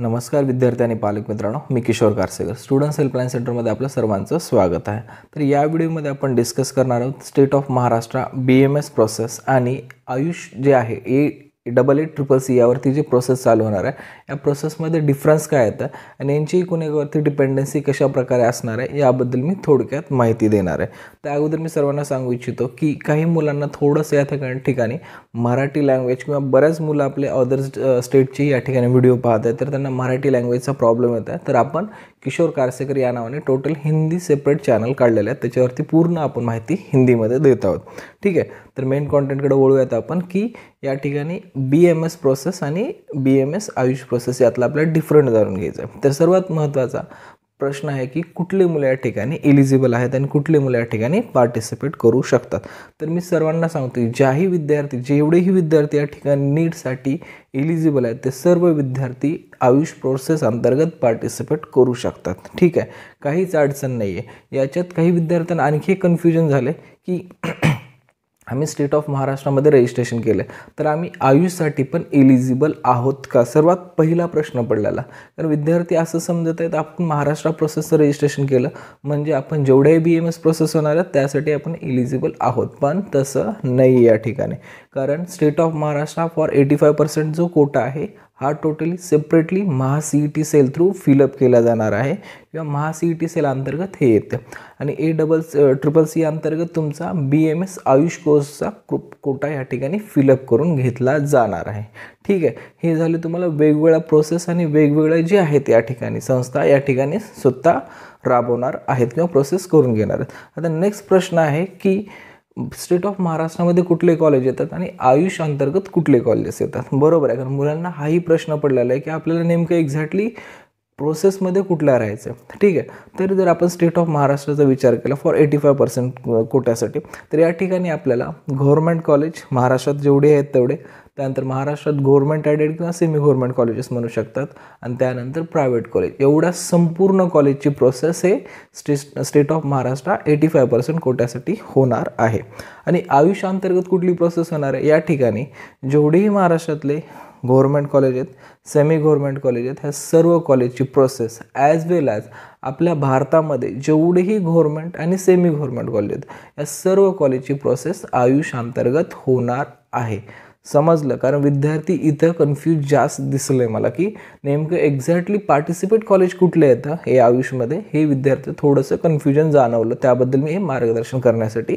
नमस्कार विद्यार्थी आणि पालक मित्रांनो मी किशोर कारसेकर स्टुडंट्स हेल्पलाईन सेंटरमध्ये आपलं सर्वांचं स्वागत आहे तर या व्हिडिओमध्ये आपण डिस्कस करणार आहोत state of Maharashtra B M S process आणि आयुष जे आहे A double eight triple C यावरती जी प्रोसेस चालू होणार आहे या प्रोसेसमध्ये डिफरन्स काय येतं आणि यांची कुणावरती डिपेंडन्सी कशा प्रकारे असणार आहे याबद्दल मी थोडक्यात माहिती देणार आहे त्या अगोदर मी सर्वांना सांगू इच्छितो की काही मुलांना थोडंसं या ठिकाणी ठिकाणी मराठी लँग्वेज किंवा बऱ्याच मुलं आपले अदर स्टेटचे या ठिकाणी व्हिडिओ पाहत आहेत तर त्यांना मराठी लँग्वेजचा प्रॉब्लेम येत आहे तर आपण किशोर कारसेकर या नावाने टोटल हिंदी सेपरेट चॅनल काढलेलं आहे त्याच्यावरती पूर्ण आपण माहिती हिंदीमध्ये देत आहोत ठीक आहे तर मेन कॉन्टेंटकडे वळूयात आपण की या ठिकाणी बी एम एस प्रोसेस आणि B M S AYUSH process यातला आपल्याला डिफरंट जाणून घ्यायचं आहे तर सर्वात महत्त्वाचा प्रश्न आहे की कुठले मुलं या ठिकाणी एलिजिबल आहेत आणि कुठले मुलं या ठिकाणी पार्टिसिपेट करू शकतात तर मी सर्वांना सांगतो ज्याही विद्यार्थी जेवढेही विद्यार्थी या ठिकाणी नीटसाठी एलिजिबल आहेत ते सर्व विद्यार्थी आयुष प्रोसेस अंतर्गत पार्टिसिपेट करू शकतात ठीक आहे काहीच अडचण नाही आहे याच्यात काही विद्यार्थ्यांना आणखी कन्फ्युजन झाले की आम्ही स्टेट ऑफ महाराष्ट्रामध्ये रजिस्ट्रेशन केलं तर आम्ही आयुषसाठी पण एलिजिबल आहोत का सर्वात पहिला प्रश्न पडलेला कारण विद्यार्थी असं समजत आहेत आपण महाराष्ट्र प्रोसेसचं रजिस्ट्रेशन केलं म्हणजे आपण जेवढ्याही बी एम एस प्रोसेस होणार आहेत त्यासाठी आपण एलिजिबल आहोत पण तसं नाही या ठिकाणी कारण state of Maharashtra for eighty five percent जो कोटा आहे हा totally separately Maha E T cell through fill up केला जाणार आहे किंवा Maha C E T cell अंतर्गत हे येतं आणि ए डबल ट्रिपल सी अंतर्गत तुमचा बी एम एस आयुष कोर्सचा क्रुप कोटा या ठिकाणी फिलअप करून घेतला जाणार आहे ठीक आहे हे झाले तुम्हाला वेगवेगळ्या प्रोसेस आणि वेगवेगळ्या जे आहेत या ठिकाणी संस्था या ठिकाणी स्वतः राबवणार आहेत किंवा प्रोसेस करून घेणार आहेत आता नेक्स्ट प्रश्न आहे की स्टेट ऑफ महाराष्ट्रामध्ये कुठले कॉलेज येतात आणि आयुष अंतर्गत कुठले कॉलेजेस येतात बरोबर आहे कारण मुलांना हाही प्रश्न पडलेला आहे की आपल्याला नेमकं एक्झॅक्टली प्रोसेसमध्ये कुठला राहायचं ठीक आहे तरी जर आपण स्टेट ऑफ महाराष्ट्राचा विचार केला फॉर एटी फाय पर्सेंट कोट्यासाठी तर या ठिकाणी आपल्याला गव्हर्मेंट कॉलेज महाराष्ट्रात जेवढे आहेत तेवढे त्यानंतर महाराष्ट्रात गव्हर्मेंट ॲडेड किंवा सेमी गव्हर्मेंट कॉलेजेस म्हणू शकतात आणि त्यानंतर प्रायव्हेट कॉलेज एवढ्या संपूर्ण कॉलेजची प्रोसेस हे state state of Maharashtra eighty five percent कोट्यासाठी होणार आहे आणि आयुष्यांतर्गत कुठली प्रोसेस होणार आहे या ठिकाणी जेवढेही महाराष्ट्रातले गव्हर्मेंट कॉलेज आहेत सेमी गव्हर्मेंट कॉलेज आहेत ह्या सर्व कॉलेजची प्रोसेस ॲज वेल ॲज आपल्या भारतामध्ये जेवढेही गव्हर्मेंट आणि सेमी गव्हर्मेंट कॉलेज आहेत या सर्व कॉलेजची प्रोसेस अंतर्गत होणार आहे समजलं कारण विद्यार्थी इथं कन्फ्यूज जास्त दिसलं मला की नेमकं एक्झॅक्टली पार्टिसिपेट कॉलेज कुठलं येतं हे मध्ये हे विद्यार्थी थोडंसं कन्फ्युजन जाणवलं त्याबद्दल मी हे मार्गदर्शन करण्यासाठी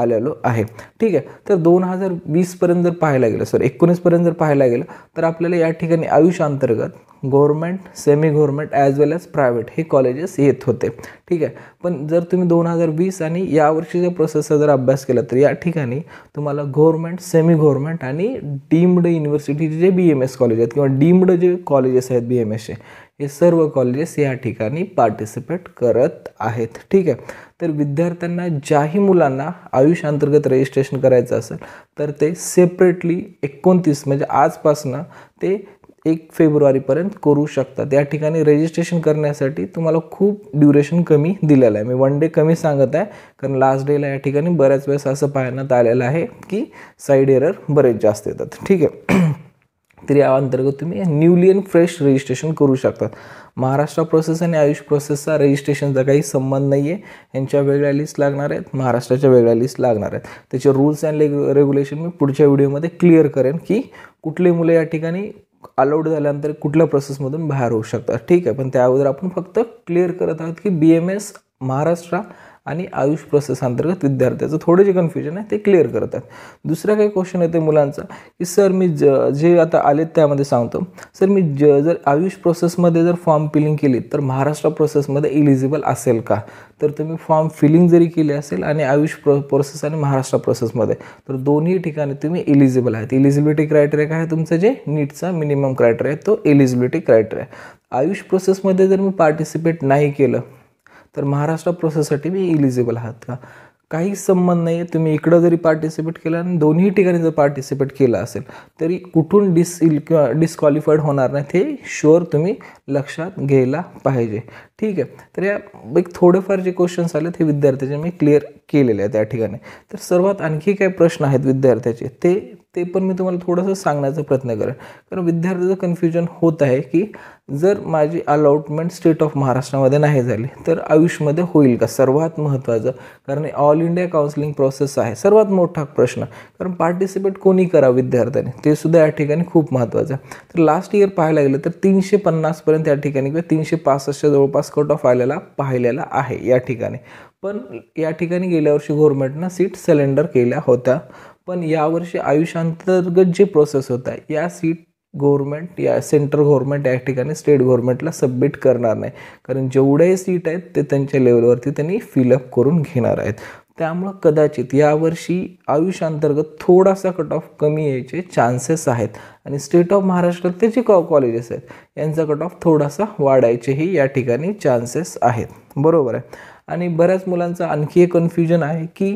आलेलो आहे ठीक आहे तर दोन हजार वीसपर्यंत जर पाहायला गेलं सर एकोणीसपर्यंत जर पाहायला गेलं तर आपल्याला या ठिकाणी आयुष अंतर्गत government semi government as well as private हे कॉलेजेस येत होते ठीक आहे पण जर तुम्ही दोन हजार वीस आणि जर प्रोसेसचा जर अभ्यास केला तर या ठिकाणी तुम्हाला गव्हर्मेंट सेमी गव्हर्मेंट आणि डीम्ड युनिव्हर्सिटीचे जे बी एम एस कॉलेज आहेत किंवा डीम्ड जे कॉलेजेस आहेत बी एम एसचे हे सर्व कॉलेजेस या ठिकाणी पार्टिसिपेट करत आहेत ठीक आहे तर विद्यार्थ्यांना ज्याही मुलांना आयुष अंतर्गत रजिस्ट्रेशन करायचं असेल तर ते सेपरेटली एकोणतीस म्हणजे आजपासनं ते एक फेब्रुवारीपर्यंत करू शकतात या ठिकाणी रजिस्ट्रेशन करण्यासाठी तुम्हाला खूप ड्युरेशन कमी दिलेलं आहे मी वन डे कमी सांगत आहे कारण लास्ट डेला या ठिकाणी बऱ्याच वेळेस असं पाहण्यात आलेलं आहे की साईड एरर बरेच जास्त येतात ठीक आहे या अंतर्गत तुम्ही न्यूली अँड फ्रेश रजिस्ट्रेशन करू शकतात महाराष्ट्र प्रोसेस आणि आयुष प्रोसेसचा रजिस्ट्रेशनचा काही संबंध नाही आहे यांच्या वेगळ्या लिस्ट लागणार आहेत महाराष्ट्राच्या वेगळ्या लिस्ट लागणार आहेत त्याचे रूल्स अँड लेग रेग्युलेशन मी पुढच्या व्हिडिओमध्ये क्लिअर करेन की कुठली मुलं या ठिकाणी अलाउड झाल्यानंतर कुठल्या प्रोसेसमधून बाहेर होऊ शकतात ठीक आहे पण त्या अगोदर आपण फक्त क्लिअर करत आहोत की बी एम एस महाराष्ट्र आणि आयुष प्रोसेस अंतर्गत विद्यार्थ्याचं थोडे जे कन्फ्युजन आहे ते क्लिअर करतात दुसरा काही क्वेश्चन येते मुलांचा की सर मी ज जे आता आलेत त्यामध्ये सांगतो सर मी ज जर आयुष प्रोसेसमध्ये जर फॉर्म फिलिंग केली तर महाराष्ट्र प्रोसेसमध्ये इलिजिबल असेल का तर तुम्ही फॉर्म फिलिंग जरी केली असेल आणि आयुष प्रो प्रोसेस आणि महाराष्ट्र प्रोसेसमध्ये तर दोन्ही ठिकाणी तुम्ही इलिजिबल आहेत इलिजिबिलिटी क्रायटेरिया काय आहे तुमचं जे नीटचा मिनिमम क्रायटेरिया आहे तो एलिजिबिलिटी क्रायटेरिया आयुष प्रोसेसमध्ये जर मी पार्टिसिपेट नाही केलं तर महाराष्ट्र प्रोसेससाठी मी इलिजिबल आहात का काही संबंध नाही आहे तुम्ही इकडं जरी पार्टिसिपेट केलं आणि दोन्ही ठिकाणी जर पार्टिसिपेट केलं असेल तरी कुठून डिस इल डिस्क्वालिफाईड होणार नाही हे शुअर तुम्ही लक्षात घ्यायला पाहिजे ठीक आहे तर या एक थोडेफार जे क्वेश्चन्स आले ते विद्यार्थ्याचे मी क्लिअर केलेले आहे त्या ठिकाणी तर सर्वात आणखी काय प्रश्न आहेत विद्यार्थ्याचे ते ते पण मी तुम्हाला थोडंसं सांगण्याचा प्रयत्न करेन कारण विद्यार्थ्याचं कन्फ्युजन होत आहे की जर माझी अलॉटमेंट स्टेट ऑफ महाराष्ट्रामध्ये नाही झाली तर आयुषमध्ये होईल का सर्वात महत्त्वाचं कारण ऑल इंडिया काउन्सिलिंग प्रोसेस आहे सर्वात मोठा प्रश्न कारण पार्टिसिपेट कोणी करा विद्यार्थ्याने ते सुद्धा या ठिकाणी खूप महत्त्वाचं आहे तर लास्ट इयर पाहायला गेलं तर तीनशे पन्नासपर्यंत या ठिकाणी किंवा तीनशे पासष्टच्या जवळपास कट ऑफ आलेला पाहिलेला आहे या ठिकाणी पण या ठिकाणी गेल्या वर्षी गव्हर्मेंटनं सीट सिलेंडर केल्या होत्या पण यावर्षी आयुष्यांतर्गत जे प्रोसेस होत आहे या सीट गव्हर्मेंट या सेंट्रल गव्हर्मेंट या ठिकाणी स्टेट गव्हर्मेंटला सबमिट करणार नाही कारण जेवढे सीट आहेत ते त्यांच्या लेवलवरती त्यांनी फिलअप करून घेणार आहेत त्यामुळं कदाचित यावर्षी आयुष्यांतर्गत थोडासा कट ऑफ कमी यायचे चान्सेस आहेत आणि स्टेट ऑफ महाराष्ट्रातले जे कॉ कॉलेजेस आहेत यांचा कट ऑफ थोडासा वाढायचेही या ठिकाणी चान्सेस आहेत बरोबर आहे आणि बऱ्याच मुलांचं आणखी एक कन्फ्युजन आहे की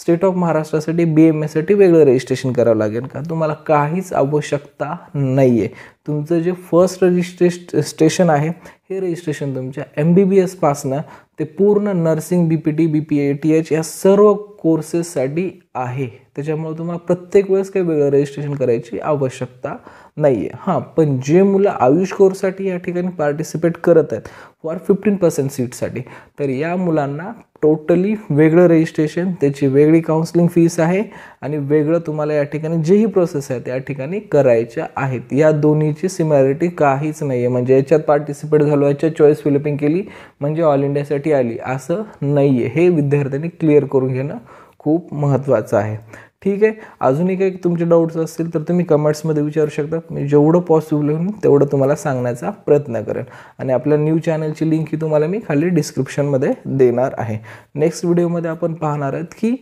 स्टेट ऑफ महाराष्ट्रासाठी बी एम एसाठी वेगळं रजिस्ट्रेशन करावं लागेल का तुम्हाला काहीच आवश्यकता नाही आहे तुमचं जे फर्स्ट रजिस्ट्रेश स्टेशन आहे हे रजिस्ट्रेशन तुमच्या एम बी बी एसपासनं ते पूर्ण nursing B P T B P A T H या सर्व कोर्सेससाठी आहे त्याच्यामुळे तुम्हाला प्रत्येक वेळेस काही वेगळं रजिस्ट्रेशन करायची आवश्यकता नाही आहे हां पण जे मुलं आयुष कोर्ससाठी या ठिकाणी पार्टिसिपेट करत आहेत फॉर फिफ्टीन पर्सेंट सीटसाठी तर या मुलांना टोटली वेगळं रजिस्ट्रेशन त्याची वेगळी काउन्सलिंग फीस आहे आणि वेगळं तुम्हाला या ठिकाणी जेही प्रोसेस आहे त्या ठिकाणी करायच्या आहेत या दोन्हीची सिमिलॅरिटी काहीच नाही आहे म्हणजे याच्यात पार्टिसिपेट झालो याच्यात चॉईस फिलिपिंग केली म्हणजे ऑल इंडियासाठी आली असं नाही आहे हे विद्यार्थ्यांनी क्लिअर करून घेणं खूप महत्त्वाचं आहे ठीक आहे अजूनही काही तुमचे डाऊट्स असतील तर तुम्ही कमेंट्समध्ये विचारू शकता मी जेवढं पॉसिबल होईल तेवढं तुम्हाला सांगण्याचा प्रयत्न करेन आणि आपल्या न्यू चॅनलची लिंक ही तुम्हाला मी खाली डिस्क्रिप्शनमध्ये देणार आहे नेक्स्ट व्हिडिओमध्ये आपण पाहणार आहोत की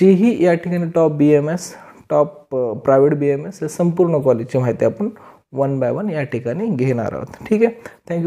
जेही या ठिकाणी top B M S top private B M S या संपूर्ण कॉलेजची माहिती आपण वन बाय वन या ठिकाणी घेणार आहोत ठीक आहे थँक्यू